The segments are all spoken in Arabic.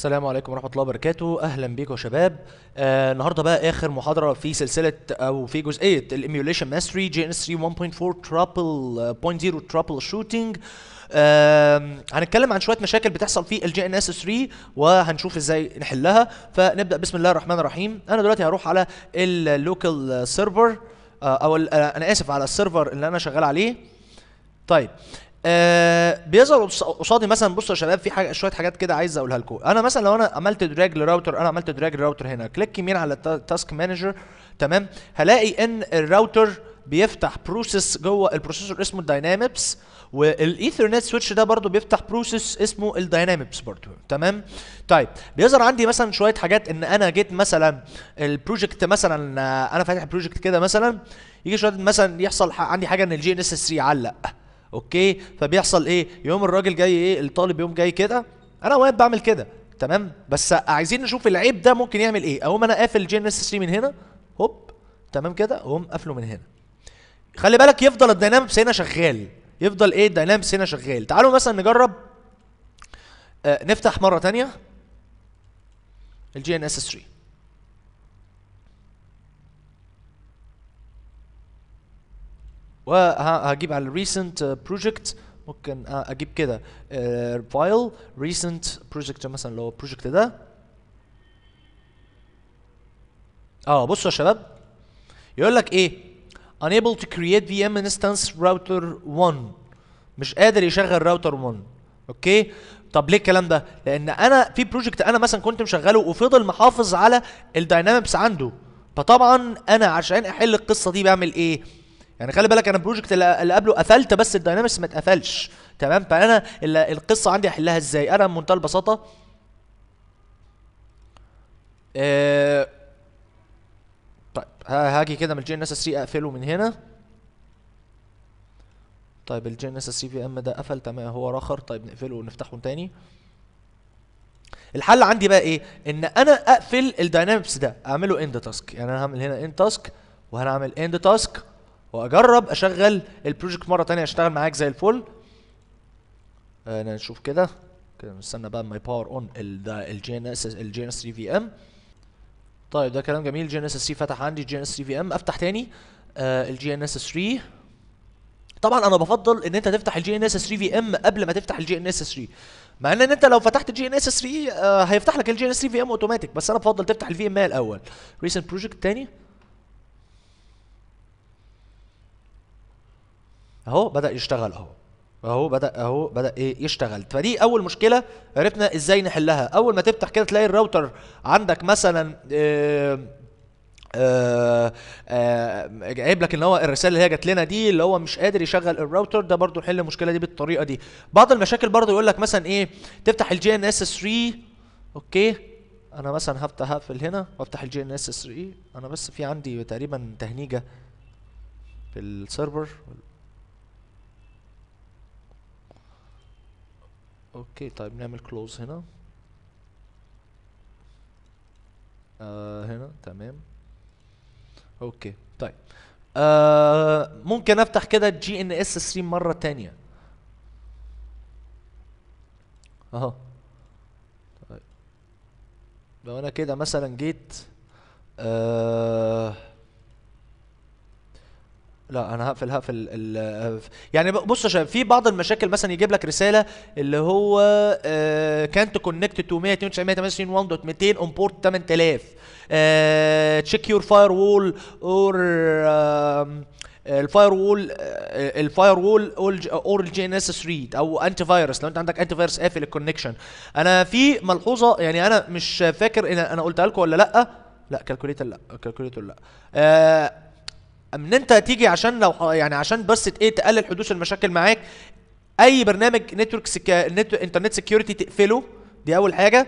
السلام عليكم ورحمة الله وبركاته، أهلا بيكم يا شباب. آه النهارده بقى آخر محاضرة في سلسلة أو في جزئية الإيميوليشن ماستري جي إن 3 1.4 ترابل 0.0 ترابل شوتنج. هنتكلم عن شوية مشاكل بتحصل في الجي إن اس 3 وهنشوف إزاي نحلها، فنبدأ بسم الله الرحمن الرحيم. أنا دلوقتي هروح على اللوكال سيرفر آه، أو آه، أنا آسف على السيرفر اللي أنا شغال عليه. طيب آه بيظهر قصادي مثلا بصوا يا شباب في حاجه شويه حاجات كده عايز اقولها لكم انا مثلا لو انا عملت دراج لراوتر انا عملت دراج لراوتر هنا كليك يمين على التاسك مانجر تمام هلاقي ان الراوتر بيفتح بروسيس جوه البروسيسور اسمه الداينامكس والايثرنت سويتش ده برضو بيفتح بروسيس اسمه الداينامكس برضو تمام طيب بيظهر عندي مثلا شويه حاجات ان انا جيت مثلا البروجكت مثلا آه، انا فاتح بروجكت كده مثلا يجي شويه مثلا يحصل عندي حاجه ان الجي ان اس 3 علق اوكي فبيحصل ايه يوم الراجل جاي ايه الطالب يوم جاي كده انا اوقات بعمل كده تمام بس عايزين نشوف العيب ده ممكن يعمل ايه اقوم انا قافل جي ان اس 3 من هنا هوب تمام كده اقوم قافله من هنا خلي بالك يفضل الداينامكس هنا شغال يفضل ايه الداينامكس هنا شغال تعالوا مثلا نجرب آه نفتح مره ثانيه الجي ان اس 3 وهجيب على recent uh, project ممكن آه، اجيب كده فايل آه، ريسنت project مثلا اللي هو ده اه بصوا يا شباب يقول لك ايه unable to create VM instance router 1 مش قادر يشغل راوتر 1 اوكي طب ليه الكلام ده لان انا في بروجكت انا مثلا كنت مشغله وفضل محافظ على الداينامكس عنده فطبعا انا عشان احل القصه دي بعمل ايه يعني خلي بالك انا البروجكت اللي قبله قفلت بس الداينامكس ما اتقفلش تمام فانا القصه عندي احلها ازاي انا بمنتهى البساطه آه طيب هاجي كده من الجي ان اس 3 اقفله من هنا طيب الجي ان اس 3 في ام ده قفل تمام هو رخر طيب نقفله ونفتحه تاني الحل عندي بقى ايه ان انا اقفل الداينامكس ده اعمله اند تاسك يعني انا هعمل هنا اند تاسك وهنعمل اند تاسك واجرب اشغل البروجكت مره تانية اشتغل معاك زي الفل انا آه، نشوف كده كده نستنى بقى ماي باور اون الجي ان اس الجي ان اس 3 في ام طيب ده كلام جميل جي ان اس 3 فتح عندي جي ان اس 3 في ام افتح تاني الجي ان اس 3 طبعا انا بفضل ان انت تفتح الجي ان اس 3 في ام قبل ما تفتح الجي ان اس 3 مع ان انت لو فتحت جي ان اس 3 هيفتح لك الجي ان اس 3 في ام اوتوماتيك بس انا بفضل تفتح الفي ام الاول ريسنت بروجكت تاني اهو بدا يشتغل اهو اهو بدا اهو بدا ايه يشتغل فدي اول مشكله عرفنا ازاي نحلها اول ما تفتح كده تلاقي الراوتر عندك مثلا إيه آه آه جايب لك ان هو الرساله اللي هي جات لنا دي اللي هو مش قادر يشغل الراوتر ده برضو حل المشكله دي بالطريقه دي بعض المشاكل برضو يقول لك مثلا ايه تفتح الجي ان اس 3 اوكي انا مثلا هفتح هقفل هنا وافتح الجي ان اس 3 انا بس في عندي تقريبا تهنيجه في السيرفر اوكي طيب نعمل كلوز هنا آه هنا تمام اوكي طيب آه ممكن افتح كده جي ان اس ستريم مره تانية اهو طيب لو انا كده مثلا جيت آه لا انا هقفل هقفل ال يعني بص يا شباب في بعض المشاكل مثلا يجيب لك رساله اللي هو كانت كونكت تو دوت اون بورت 8000 تشيك يور فاير وول اور الفاير وول الفاير وول اور الجي ان اس 3 او انتي فايروس لو انت عندك انتي فايروس قافل الكونكشن انا في ملحوظه يعني انا مش فاكر انا قلتها لكم ولا لا لا كالكوليتر لا كالكوليتر لا آه ان انت تيجي عشان لو يعني عشان بس ايه تقلل حدوث المشاكل معاك اي برنامج نتورك سكا... نت... انترنت سكيورتي تقفله دي اول حاجه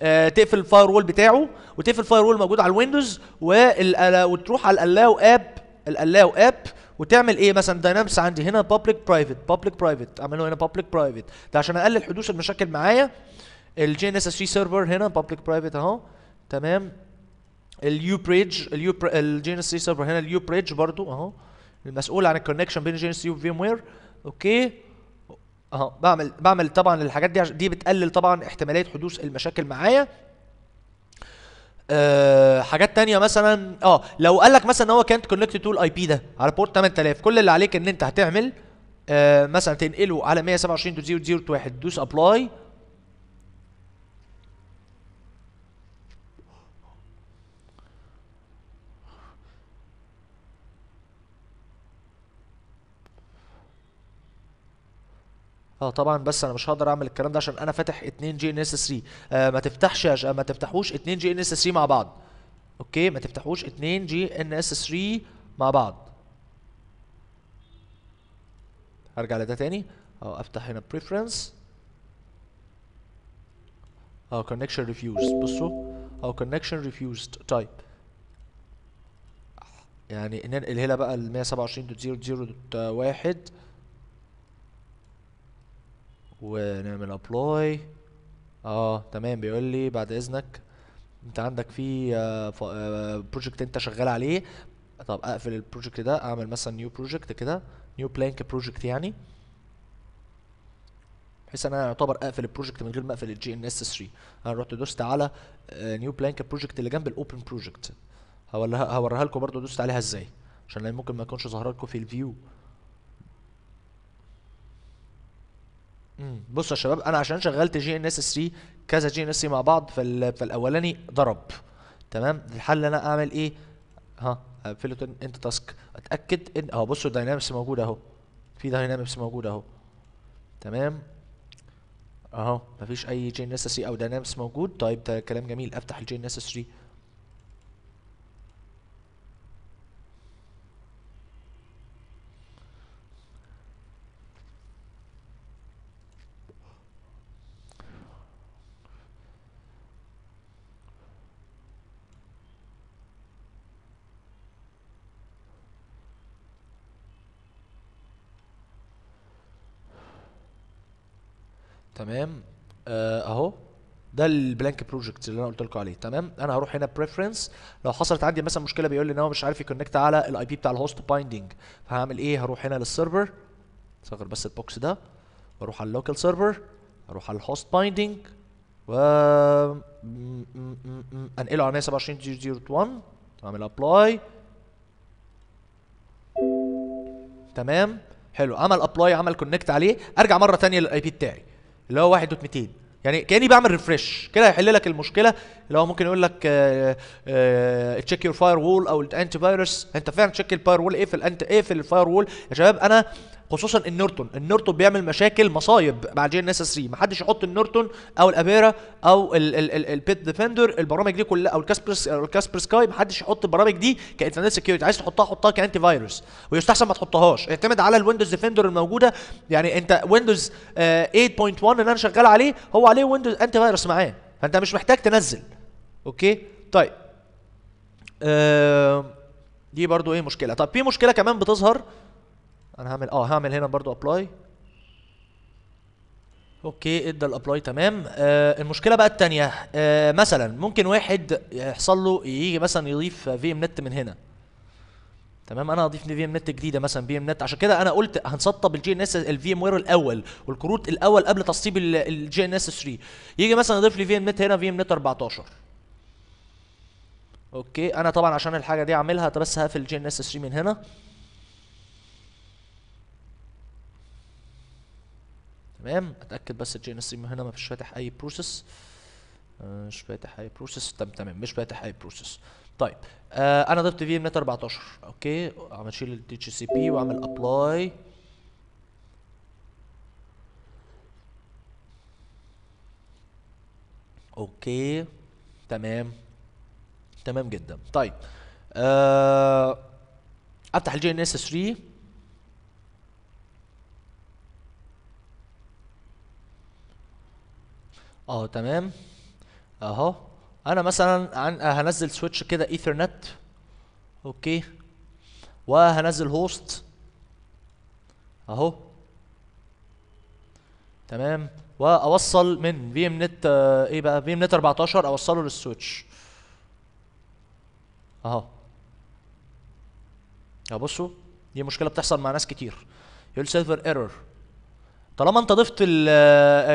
آه تقفل الفاير وول بتاعه وتقفل الفاير وول موجود على الويندوز وال... آه، وتروح على الالاو اب الالاو اب وتعمل ايه مثلا داينامكس عندي هنا بابليك برايفت بابليك برايفت اعمله هنا بابليك برايفت ده عشان اقلل حدوث المشاكل معايا الجي ان اس اس سيرفر هنا بابليك برايفت اهو تمام اليو بريدج اليو الجينيس سيرفر هنا اليو بريدج برضو اهو المسؤول عن الكونكشن بين جينيس 3 وفيم وير اوكي اهو بعمل بعمل طبعا الحاجات دي دي بتقلل طبعا احتماليه حدوث المشاكل معايا آه، حاجات تانية مثلا اه لو قال لك مثلا ان هو كانت كونكت تو الاي بي ده على بورت 8000 كل اللي عليك ان انت هتعمل آه، مثلا تنقله على 127.0.0.1 دوس ابلاي اه طبعا بس انا مش هقدر اعمل الكلام ده عشان انا فاتح 2 جي ان اس 3 ما تفتحش ما تفتحوش 2 جي ان اس 3 مع بعض اوكي ما تفتحوش 2 جي ان اس 3 مع بعض هرجع لده تاني اه افتح هنا بريفرنس اه كونكشن ريفيوز بصوا اه كونكشن ريفيوز تايب يعني ننقل هنا بقى ال 127.0.0.1 ونعمل ابلاي اه تمام بيقول لي بعد اذنك انت عندك في بروجكت آه، آه، انت شغال عليه طب اقفل البروجكت ده اعمل مثلا نيو بروجكت كده نيو بلانك بروجكت يعني بحيث ان انا يعتبر اقفل البروجكت من غير ما اقفل الجي ان اس 3 انا رحت دوست على نيو بلانك بروجكت اللي جنب الاوبن بروجكت هوريها لكم برضو دوست عليها ازاي عشان ممكن ما يكونش ظاهره لكم في الفيو بصوا يا شباب انا عشان شغلت جي ان اس 3 كذا جي ان اس 3 مع بعض فالاولاني ضرب تمام الحل ان انا اعمل ايه ها فيلوت انت تاسك اتاكد ان اهو بصوا الداينامكس موجود اهو في داينامكس موجود اهو تمام اهو مفيش اي جي ان اس 3 او داينامكس موجود طيب ده كلام جميل افتح الجي ان اس 3 تمام آه اهو ده البلانك بروجكت اللي انا قلت لكم عليه تمام انا هروح هنا بريفرنس لو حصلت عندي مثلا مشكله بيقول لي ان هو مش عارف يكونكت على الاي بي بتاع الهوست بايندنج فهعمل ايه هروح هنا للسيرفر صغر بس البوكس ده واروح على اللوكال سيرفر اروح على الهوست بايندنج و انقله على 127.0.1 اعمل ابلاي تمام حلو عمل ابلاي عمل كونكت عليه ارجع مره ثانيه للاي بي بتاعي اللي هو 1 دوت 200 يعني كاني بعمل ريفرش كده هيحل لك المشكله اللي هو ممكن يقول لك تشيك يور فاير وول او الانتي فايروس انت فعلا تشيك الفاير وول اقفل انت اقفل الفاير وول يا شباب انا خصوصا النورتون النورتون بيعمل مشاكل مصايب مع جي ان اس 3 محدش يحط النورتون او الابيرا او البيت ديفندر البرامج دي كلها او الكاسبر او الكاسبر سكاي محدش يحط البرامج دي كانترنت سكيورتي عايز تحطها حطها كانتي فايروس ويستحسن ما تحطهاش اعتمد على الويندوز ديفندر الموجوده يعني انت ويندوز 8.1 آه، اللي انا شغال عليه هو عليه ويندوز انتي فايروس معاه فانت مش محتاج تنزل اوكي طيب آه دي برضو ايه مشكله طب في مشكله كمان بتظهر انا هعمل اه هعمل هنا برضو ابلاي اوكي ادى الابلاي تمام آه المشكله بقى الثانيه آه مثلا ممكن واحد يحصل له يجي مثلا يضيف في ام نت من هنا تمام انا هضيف لي في ام نت جديده مثلا في ام نت عشان كده انا قلت هنسطب الجي ان اس الفي ام وير الاول والكروت الاول قبل تسطيب الجي ان اس 3 يجي مثلا يضيف لي في ام نت هنا في ام نت 14 اوكي انا طبعا عشان الحاجه دي اعملها بس هقفل الجي ان اس 3 من هنا تمام اتاكد بس الجي ان ستريم هنا ما فيش فاتح اي بروسيس آه، مش فاتح اي بروسيس تمام تمام مش فاتح اي بروسيس طيب آه انا ضفت في ام نت 14 اوكي عم اشيل الدي اتش سي بي واعمل ابلاي اوكي تمام تمام جدا طيب آه افتح الجي ان اس 3 اه تمام اهو انا مثلا عن هنزل سويتش كده ايثرنت اوكي وهنزل هوست اهو تمام واوصل من في ام نت ايه بقى في ام نت 14 اوصله للسويتش اهو اهو بصوا دي مشكله بتحصل مع ناس كتير يقول سيرفر ايرور طالما انت ضفت ال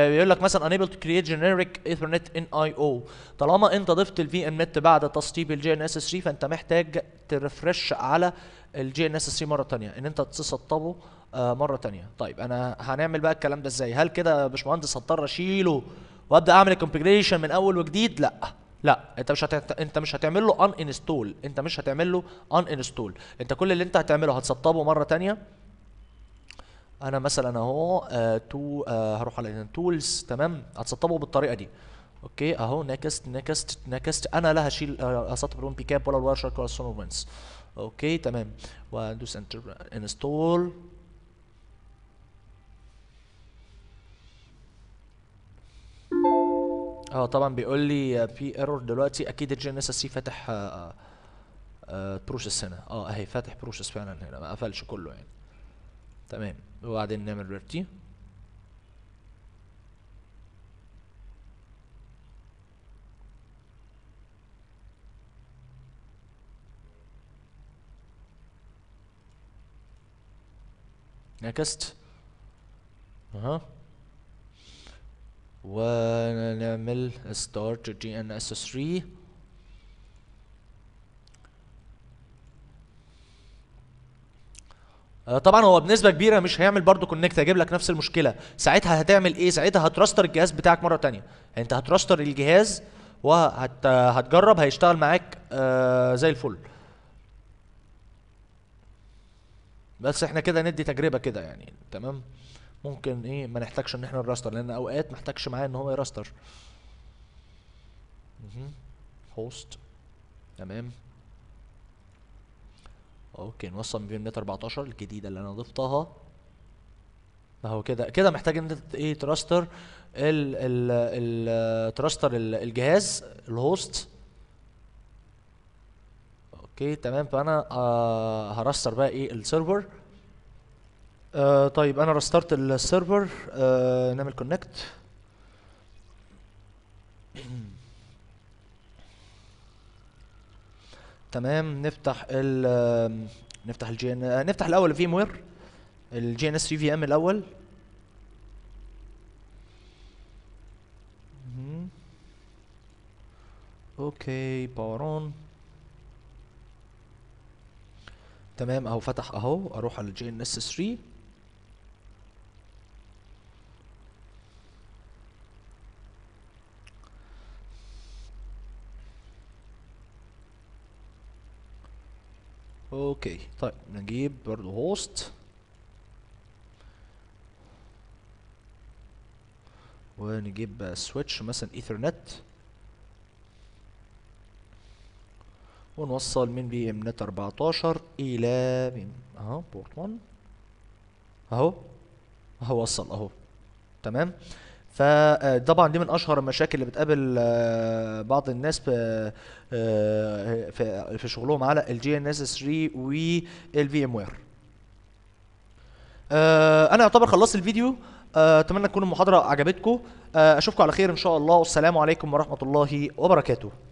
بيقول آه، آه، لك مثلا انيبل تو كرييت جينيريك ايثرنت ان اي او طالما انت ضفت الفي ام نت بعد تسطيب الجي ان اس 3 فانت محتاج ترفرش على الجي ان اس 3 مره ثانيه ان انت تسطبه آه، مره ثانيه طيب انا هنعمل بقى الكلام ده ازاي هل كده يا باشمهندس هضطر اشيله وابدا اعمل الكونفجريشن من اول وجديد لا لا انت مش هت... انت مش هتعمل له ان انستول انت مش هتعمل له ان انستول انت كل اللي انت هتعمله هتسطبه مره ثانيه انا مثلا اهو آه تو آه هروح على تولز تمام هتسطبه بالطريقه دي اوكي اهو نكست نكست نكست انا لا هشيل آه، اسطب لون بيكاب ولا الواير شارك ولا السونار وينز اوكي تمام وادوس انتر انستول اه طبعا بيقول لي آه، في ايرور دلوقتي اكيد الجي ان اس سي فاتح بروسيس آه، هنا اه اهي فاتح بروسيس فعلا هنا ما قفلش كله يعني تمام وبعدين نعمل ريرتي نكست اها ونعمل ستارت جي ان اس 3 آه، طبعا هو بنسبه كبيره مش هيعمل برضه كونكت هيجيب لك نفس المشكله ساعتها هتعمل ايه ساعتها هتراستر الجهاز بتاعك مره تانية يعني انت هتراستر الجهاز وهتجرب هيشتغل معاك آه، زي الفل بس احنا كده ندي تجربه كده يعني تمام ممكن ايه ما نحتاجش ان احنا نراستر لان اوقات محتاجش معاه ان هو يراستر هوست تمام اوكي نوصل من فيو 14 الجديده اللي انا ضفتها اهو كده كده محتاج ان انت ايه تراستر ال ال تراستر الجهاز الهوست اوكي تمام فانا آه هرستر بقى ايه السيرفر آه طيب انا رسترت السيرفر آه نعمل كونكت تمام نفتح ال نفتح الجي ان نفتح الاول فيم وير الجي ان اس في في ام الاول اوكي باور اون تمام اهو فتح اهو اروح على الجي ان اس 3 اوكي طيب نجيب برضو هوست ونجيب سويتش مثلا ايثرنت ونوصل من بي ام نت 14 الى مين اهو بورت 1 اهو اهو وصل اهو تمام فطبعا آه، دي من اشهر المشاكل اللي بتقابل آه، بعض الناس في آه، شغلهم على الجي ان اس 3 والفي ام وير انا يعتبر خلصت الفيديو اتمنى تكون المحاضره عجبتكم اشوفكم على خير ان شاء الله والسلام عليكم ورحمه الله وبركاته